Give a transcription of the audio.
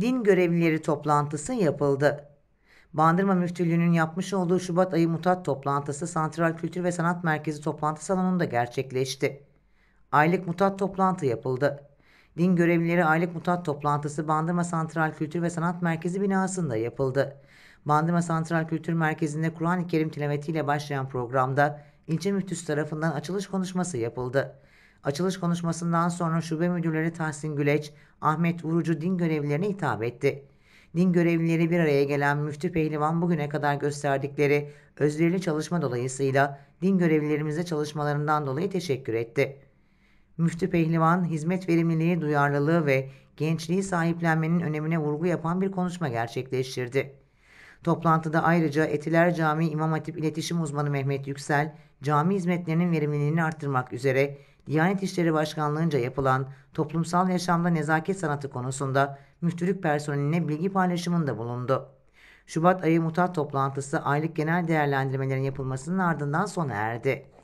din görevlileri toplantısı yapıldı. Bandırma Müftülüğü'nün yapmış olduğu Şubat ayı mutat toplantısı Santral Kültür ve Sanat Merkezi toplantı salonunda gerçekleşti. Aylık mutat toplantı yapıldı. Din görevlileri aylık mutat toplantısı Bandırma Santral Kültür ve Sanat Merkezi binasında yapıldı. Bandırma Santral Kültür Merkezi'nde Kur'an-ı Kerim tilavetiyle başlayan programda ilçe müftüsü tarafından açılış konuşması yapıldı. Açılış konuşmasından sonra şube müdürleri Tahsin Güleç, Ahmet Vurucu din görevlilerine hitap etti. Din görevlileri bir araya gelen Müftü Pehlivan bugüne kadar gösterdikleri özverili çalışma dolayısıyla din görevlilerimize çalışmalarından dolayı teşekkür etti. Müftü Pehlivan, hizmet verimliliği, duyarlılığı ve gençliği sahiplenmenin önemine vurgu yapan bir konuşma gerçekleştirdi. Toplantıda ayrıca Etiler Camii İmam Hatip İletişim Uzmanı Mehmet Yüksel, cami hizmetlerinin verimliliğini arttırmak üzere Diyanet İşleri Başkanlığı'nca yapılan toplumsal yaşamda nezaket sanatı konusunda müftülük personeline bilgi paylaşımında bulundu. Şubat ayı mutat toplantısı aylık genel değerlendirmelerin yapılmasının ardından sona erdi.